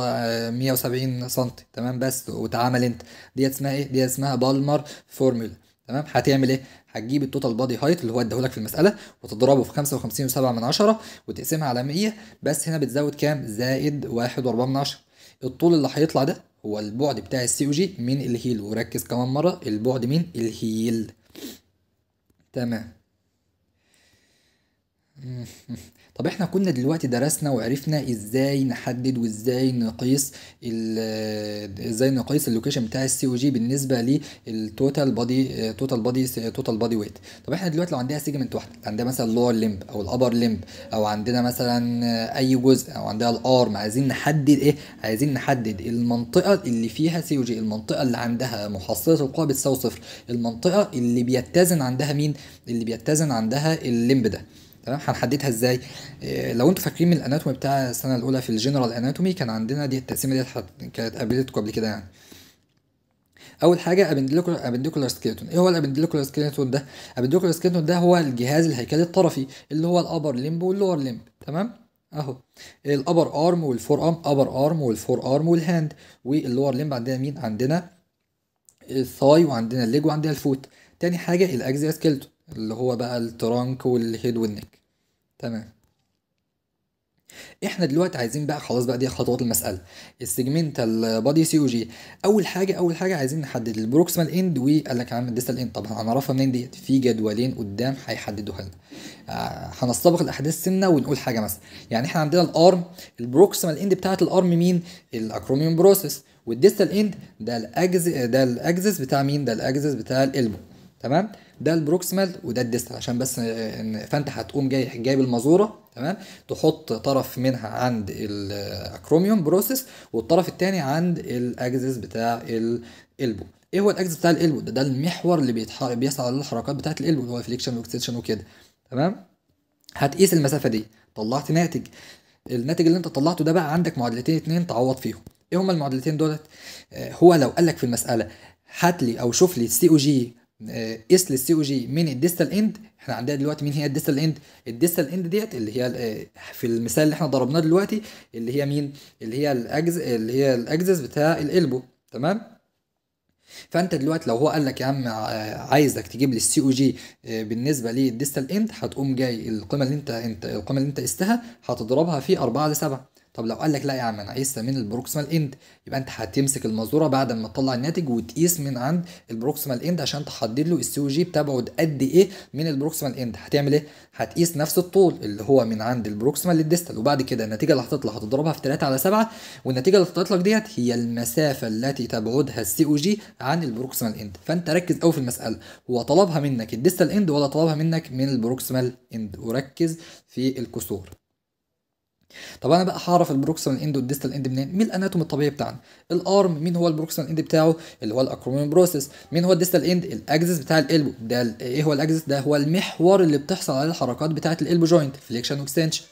170 آه، سم تمام بس وتعامل انت دي اسمها ايه دي اسمها بالمر فورمولا تمام هتعمل ايه هتجيب التوتال بادي هايت اللي هو اداهولك في المساله وتضربه في 55.7 من عشرة وتقسمها على 100 بس هنا بتزود كام زائد 1.4 من عشرة. الطول اللي هيطلع ده هو البعد بتاع السي او جي من الهيل وركز كمان مره البعد من الهيل 对嘛？طب احنا كنا دلوقتي درسنا وعرفنا ازاي نحدد وازاي نقيس آه، ازاي نقيس اللوكيشن بتاع السي او جي بالنسبه للتوتال بادي توتال بادي توتال بادي ويت طب احنا دلوقتي لو عندنا سيجمنت واحده عندها مثلا اللور ليمب او الابر ليمب او عندنا مثلا آه، اي جزء او عندها الارم عايزين نحدد ايه عايزين نحدد المنطقه اللي فيها سي او جي المنطقه اللي عندها محصله القوه بتساوي صفر المنطقه اللي بيتزن عندها مين اللي بيتزن عندها الليمب ده تمام هنحددها ازاي آه، لو انتوا فاكرين من الاناتومي بتاع السنه الاولى في الجنرال اناتومي كان عندنا دي التقسيمه دي كانت قابلتكم قبل كده يعني اول حاجه ابندكولار سكيلتون ايه هو الابندكولار سكيلتون ده الابنديكولار سكيلتون ده هو الجهاز الهيكلي الطرفي اللي هو الابر ليمب واللور ليمب تمام اهو الابر ارم والفور ارم ابر ارم والفور ارم والهاند واللور ليمب عندنا مين عندنا الثاي وعندنا الليج وعندنا الفوت تاني حاجه الاجزيا سكيلتون اللي هو بقى الترانك والهيد والنك تمام احنا دلوقتي عايزين بقى خلاص بقى دي خطوات المساله السيجمنتال بادي سي او جي اول حاجه اول حاجه عايزين نحدد البروكسيمال اند وقال لك يا عم الديستال اند طب هنعرفها منين ديت في جدولين قدام هيحددوها لنا آه، هنستبق الاحداث سنه ونقول حاجه مثلا يعني احنا عندنا الارم البروكسيمال اند بتاعه الارم مين الاكروميوم بروسيس والديستال اند ده الاجز ده الاجزس بتاع مين ده الاجزس بتاع الالبو تمام ده البروكسيمال وده الديستال عشان بس فانت هتقوم جاي جايب المازوره تمام تحط طرف منها عند الاكروميوم بروسيس والطرف الثاني عند الاكزس بتاع الالبو ايه هو الاكزس بتاع الالبو ده, ده المحور اللي بيحصل بيسعى على الحركات بتاعه الالبو اللي هو الفليكشن واكستنشن وكده تمام هتقيس المسافه دي طلعت ناتج الناتج اللي انت طلعته ده بقى عندك معادلتين اتنين تعوض فيهم ايه هما المعادلتين دولت آه، هو لو قالك في المساله هات لي او شوف لي سي او جي آه، اس للسي او جي من الديستال اند احنا عندنا دلوقتي مين هي الديستال اند الديستال اند ديت اللي هي آه، في المثال اللي احنا ضربناه دلوقتي اللي هي مين اللي هي الاجز اللي هي الاجزس بتاع الالبو تمام فانت دلوقتي لو هو قال لك يا عم آه، عايزك تجيب لي السي او جي بالنسبه للديستال اند هتقوم جاي القيمه اللي انت انت القيمه اللي انت قستها هتضربها في 4 ل 7 طب لو قال لك لا يا عم انا عايز من البروكسيمال اند يبقى انت هتمسك الماسوره بعد ما تطلع الناتج وتقيس من عند البروكسيمال اند عشان تحدد له السي او جي بتبعد قد ايه من البروكسيمال اند هتعمل ايه هتقيس نفس الطول اللي هو من عند البروكسيمال للديستال وبعد كده النتيجه اللي هتطلع هتضربها في 3 على 7 والنتيجه اللي هتطلع لك ديت هي المسافه التي تبعدها السي او جي عن البروكسيمال اند فانت ركز قوي في المساله هو طلبها منك الديستال اند ولا طلبها منك من البروكسيمال اند وركز في الكسور طب انا بقى هعرف البروكسيمال اند والديستال اند منين؟ من الاناتوم الطبيعي بتاعنا. الارم مين هو البروكسيمال اند بتاعه؟ اللي هو الاكروميون بروسيس. مين هو الديستال اند؟ الاكسس بتاع الالبو. ده ايه هو الاكسس؟ ده هو المحور اللي بتحصل عليه الحركات بتاعه الالبو جوينت، فليكشن واكستنشن.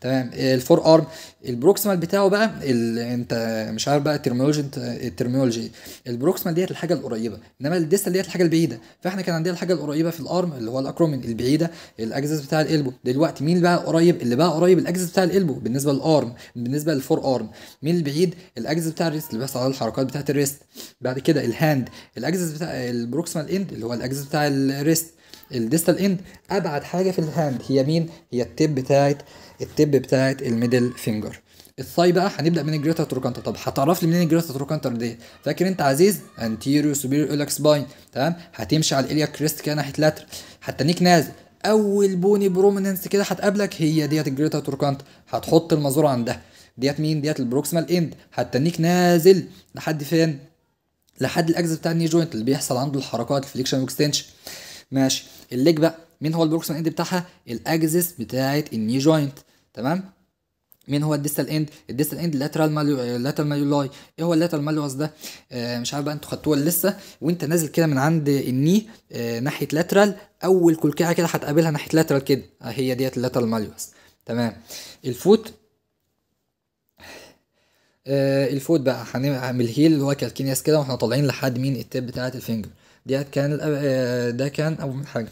تمام الفور ارم البروكسيمال بتاعه بقى ال... انت مش عارف بقى انت الترمولوجي البروكسيمال ديت الحاجه القريبه انما الديستال ديت الحاجه البعيده فاحنا كان عندنا الحاجه القريبه في الارم اللي هو الاكرومين البعيده الاكسس بتاع القلبه دلوقتي مين بقى قريب اللي بقى قريب الاكسس بتاع القلبه بالنسبه للارم بالنسبه للفور ارم مين البعيد الاكسس بتاع الريست اللي بيحصل على الحركات بتاعه الريست بعد كده الهاند الاكسس بتاع البروكسيمال اند اللي هو الاكسس بتاع الريست الديستال اند ابعد حاجه في الهاند هي مين هي التيب بتاعه التب بتاعت الميدل فينجر الثاي بقى هنبدا من الجريتا تروكانتر طب هتعرف لي منين الجريتا تروكانتر دي فاكر انت عزيز انتيريو سوبير ايلك سباين تمام هتمشي على الاليا كريست كده ناحيه لاتر حتى نيك نازل اول بوني بروميننس كده هتقابلك هي ديت الجريتا تروكانتر هتحط المزور عندها ديت مين ديت البروكسيمال اند حتى نيك نازل لحد فين لحد الاجزاء بتاع الني جوينت اللي بيحصل عنده الحركات الفليكشن اكستنشن ماشي الليج بقى مين هو البروكسيمال اند بتاعها الاجزس بتاعه الني جوينت تمام مين هو الديستال اند الديستال اند لاترال ماليو لاترال ماليولاي ايه هو اللاترال مالوس ده آه مش عارف بقى انتوا خدتوه لسه وانت نازل كده من عند الني آه ناحيه لاترال اول كلكعه كده هتقابلها ناحيه لاترال كده آه، هي ديت اللاترال مالوس تمام الفوت آه الفوت بقى هنعمل هيل اللي هو كالكينياس كده واحنا طالعين لحد مين التيب بتاعه الفينجر ديت كان آه ده كان اول حاجه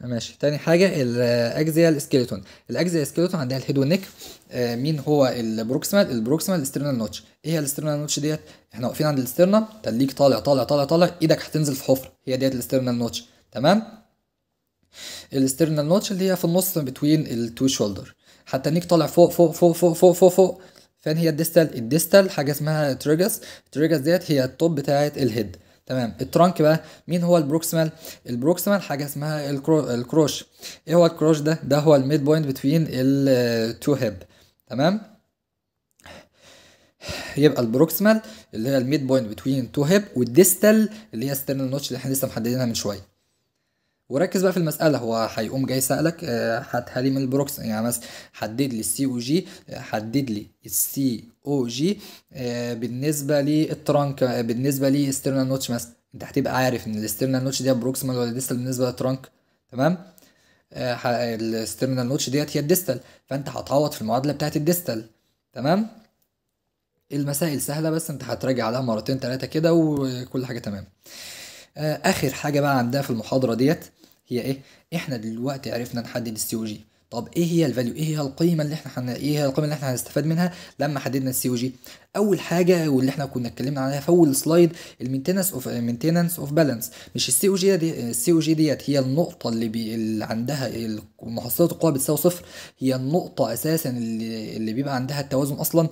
ماشي تاني حاجة الأجزية السكيلتون الأجزية السكيلتون عندها الهيد والنك آه، مين هو البروكسيمال البروكسيمال الاسترنال نوتش ايه هي الاسترنال نوتش ديت احنا واقفين عند الاسترنال تليك طالع طالع طالع طالع ايدك هتنزل في حفرة هي ديت الاسترنال نوتش تمام الاسترنال نوتش اللي هي في النص بتوين التو شولدر حتى نيك طالع فوق فوق فوق فوق فوق فوق فوق فين هي الديستال الديستال حاجة اسمها تريجس التريجس ديت هي التوب بتاعت الهيد تمام الترانك بقى مين هو البروكسيمال البروكسيمال حاجه اسمها الكرو... الكروش ايه هو الكروش ده ده هو الميد بوينت بتوين التو هيب تمام يبقى البروكسيمال اللي هي الميد بوينت بتوين تو هيب والديستال اللي هي ستيرنال نوتش اللي احنا لسه محددينها من شويه وركز بقى في المساله هو هيقوم جاي سالك آه، هاتها لي من البروكس يعني مثلا حدد لي السي او جي حدد لي السي او جي بالنسبه للترانك آه، بالنسبه للاسترنال نوتش مثلا انت هتبقى عارف ان الاسترنال نوتش دي بروكسيمال ولا ديستال بالنسبه للترانك تمام الاسترنال آه، نوتش ديت هي الديستال فانت هتعوض في المعادله بتاعت الديستال تمام المسائل سهله بس انت هتراجع عليها مرتين تلاتة كده وكل حاجه تمام آه، اخر حاجه بقى عندها في المحاضره ديت هي ايه احنا دلوقتي عرفنا نحدد السي او جي طب ايه هي الفاليو ايه هي القيمه اللي احنا حن... ايه هي القيمه اللي احنا هنستفاد منها لما حددنا السي او جي اول حاجه واللي احنا كنا اتكلمنا عليها في اول سلايد المينتيننس اوف مينتيننس اوف بالانس مش السي او جي دي آه، السي او جي ديت هي النقطه اللي, بي... اللي عندها محصله القوه بتساوي صفر هي النقطه اساسا اللي, اللي بيبقى عندها التوازن اصلا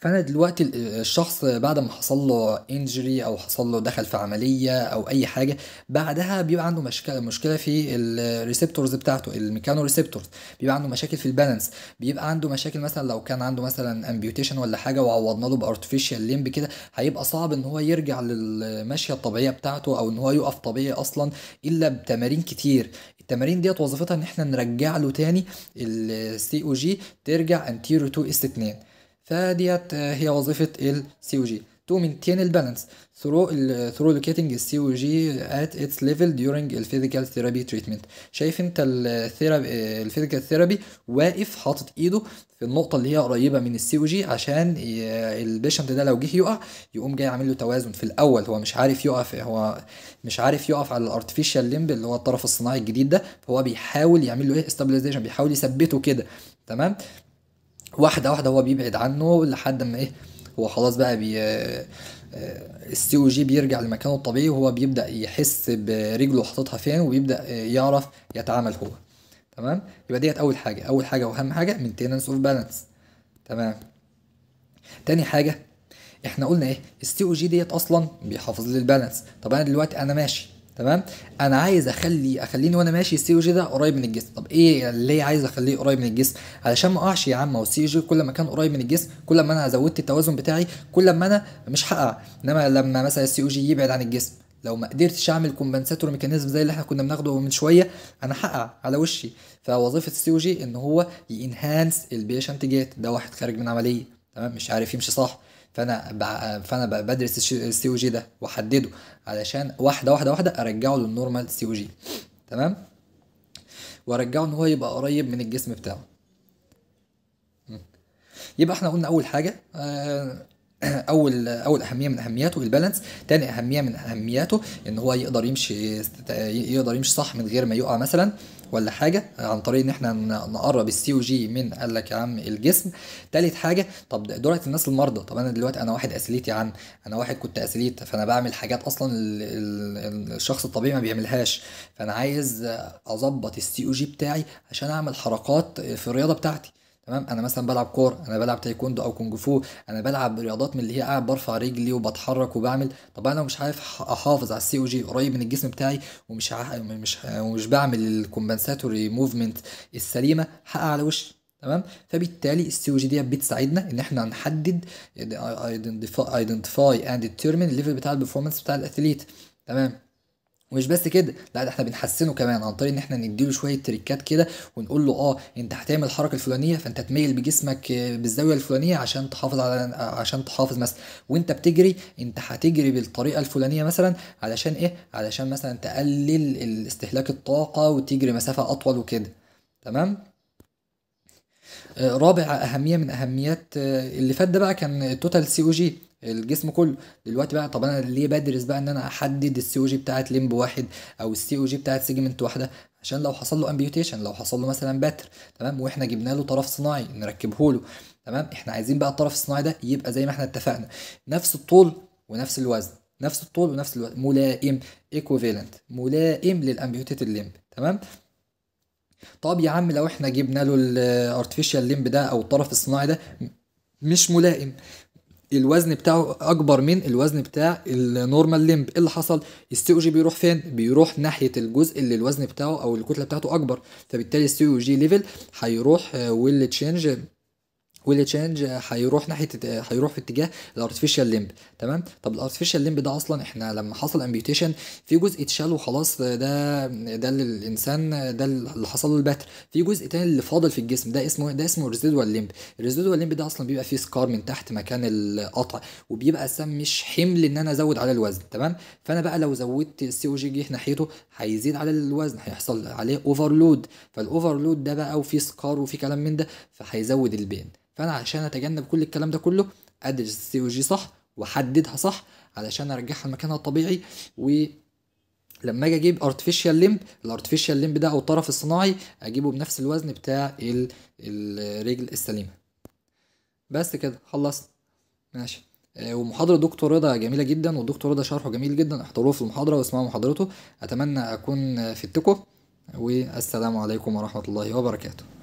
فانا دلوقتي الشخص بعد ما حصل له انجري او حصل له دخل في عمليه او اي حاجه بعدها بيبقى عنده مشكله مشكله في الريسبتورز بتاعته الميكانو ريسبتورز بيبقى عنده مشاكل في البالانس بيبقى عنده مشاكل مثلا لو كان عنده مثلا امبيوتيشن ولا حاجه وعوضنا له بارتفيشال ليمب كده هيبقى صعب ان هو يرجع للمشيه الطبيعيه بتاعته او ان هو يقف طبيعي اصلا الا بتمارين كتير التمارين ديت وظيفتها ان احنا نرجع له تاني السي او جي ترجع انتيرو تو اس 2 فديت آه، هي وظيفة السي او جي to maintain البالانس through آه، through locating السي او جي at its level during الفيزيكال ثيرابي تريتمنت شايف انت الثيرابي الفيزيكال ثيرابي واقف حاطط ايده في النقطة اللي هي قريبة من السي او جي عشان آه، البيشنت ده لو جه يقع يقوم جاي عامل له توازن في الأول هو مش عارف يقف هو مش عارف يقف على الارتفيشال ليمب اللي هو الطرف الصناعي الجديد ده فهو بيحاول يعمل له ايه استابيلايزيشن بيحاول يثبته كده تمام واحده واحده هو بيبعد عنه لحد ما ايه هو خلاص بقى بي آه، آه، السي او جي بيرجع لمكانه الطبيعي وهو بيبدا يحس برجله حاططها فين وبيبدا آه، يعرف يتعامل هو تمام يبقى ديت اول حاجه اول حاجه واهم حاجه مينتيننس اوف بالانس تمام تاني حاجه احنا قلنا ايه السي او جي ديت اصلا بيحافظ لي البالانس طب انا دلوقتي انا ماشي تمام انا عايز اخلي اخليني وانا ماشي السي او جي ده قريب من الجسم طب ايه اللي عايز اخليه قريب من الجسم علشان ما اقعش يا عم هو السي او جي كل ما كان قريب من الجسم كل ما انا زودت التوازن بتاعي كل ما انا مش هقع انما لما مثلا السي او جي يبعد عن الجسم لو ما قدرتش اعمل كومبنساتور ميكانيزم زي اللي احنا كنا بناخده من شويه انا هقع على وشي فوظيفه السي او جي ان هو ينهانس البيشنت جيت ده واحد خارج من عمليه تمام مش عارف يمشي صح فانا فانا بدرس السي او جي ده واحدده علشان واحده واحده واحده ارجعه للنورمال سي او جي تمام وارجعه ان هو يبقى قريب من الجسم بتاعه يبقى احنا قلنا اول حاجه آه، اول اول اهميه من اهمياته البالانس تاني اهميه من اهمياته ان هو يقدر يمشي يقدر يمشي صح من غير ما يقع مثلا ولا حاجه عن طريق ان احنا نقرب السي او جي من قال لك يا عم الجسم تالت حاجه طب دلوقتي الناس المرضى طب انا دلوقتي انا واحد اسليت يا عم انا واحد كنت اسليت فانا بعمل حاجات اصلا الشخص الطبيعي ما بيعملهاش فانا عايز اظبط السي او جي بتاعي عشان اعمل حركات في الرياضه بتاعتي تمام انا مثلا بلعب كور انا بلعب تايكوندو او كونج فو انا بلعب رياضات من اللي هي قاعد برفع رجلي وبتحرك وبعمل طب انا مش عارف احافظ على السي او جي قريب من الجسم بتاعي ومش مش ومش بعمل الكومبنساتوري موفمنت السليمه حقق على وشي تمام فبالتالي السي او جي ديت بتساعدنا ان احنا نحدد ايدنتيفاي اند ديتيرمين الليفل بتاع البرفورمانس بتاع الاثليت تمام ومش بس كده لا ده احنا بنحسنه كمان عن طريق ان احنا نديله شويه تريكات كده ونقول له اه انت هتعمل الحركه الفلانيه فانت تميل بجسمك بالزاويه الفلانيه عشان تحافظ على عشان تحافظ مثلا وانت بتجري انت هتجري بالطريقه الفلانيه مثلا علشان ايه علشان مثلا تقلل استهلاك الطاقه وتجري مسافه اطول وكده تمام آه، رابع اهميه من اهميات آه، اللي فات ده بقى كان توتال سي او جي الجسم كله دلوقتي بقى طب انا ليه بدرس بقى ان انا احدد السي او جي بتاعت لمب واحد او السي او جي بتاعت سيجمنت واحده عشان لو حصل له امبيوتيشن لو حصل له مثلا بتر تمام واحنا جبنا له طرف صناعي نركبه له تمام احنا عايزين بقى الطرف الصناعي ده يبقى زي ما احنا اتفقنا نفس الطول ونفس الوزن نفس الطول ونفس الوزن ملائم ايكوفيلنت ملائم للامبيوتيت لمب تمام طب يا عم لو احنا جبنا له الارتفيشال لمب ده او الطرف الصناعي ده مش ملائم الوزن بتاعه اكبر من الوزن بتاع النورمال ليمب ايه اللي حصل السي او جي بيروح فين بيروح ناحيه الجزء اللي الوزن بتاعه او الكتله بتاعته اكبر فبالتالي السي او جي ليفل هيروح ويل آه، تشينج واللي آه، تشينج هيروح ناحيه آه، هيروح في اتجاه الارتفيشال ليمب تمام طب الارتفيشال ليمب ده اصلا احنا لما حصل امبيوتيشن في جزء اتشال وخلاص آه، ده ده للانسان ده اللي حصل له البتر في جزء تاني اللي فاضل في الجسم ده اسمه ده اسمه ريزيدوال ليمب الريزيدوال ليمب ده اصلا بيبقى فيه سكار من تحت مكان القطع وبيبقى سام مش حمل ان انا ازود على الوزن تمام فانا بقى لو زودت السي او جي جه ناحيته هيزيد على الوزن هيحصل عليه اوفرلود فالاوفرلود ده بقى وفي سكار وفي كلام من ده فهيزود البين فانا عشان اتجنب كل الكلام ده كله ادرس السي او جي صح واحددها صح علشان ارجعها لمكانها الطبيعي و لما اجي اجيب ارتفيشال ليمب الارتفيشال ليمب ده او الطرف الصناعي اجيبه بنفس الوزن بتاع الرجل السليمه بس كده خلصت ماشي آه، ومحاضرة دكتور رضا جميلة جدا والدكتور رضا شرحه جميل جدا احضروه في المحاضرة واسمعوا محاضرته أتمنى أكون فدتكم والسلام عليكم ورحمة الله وبركاته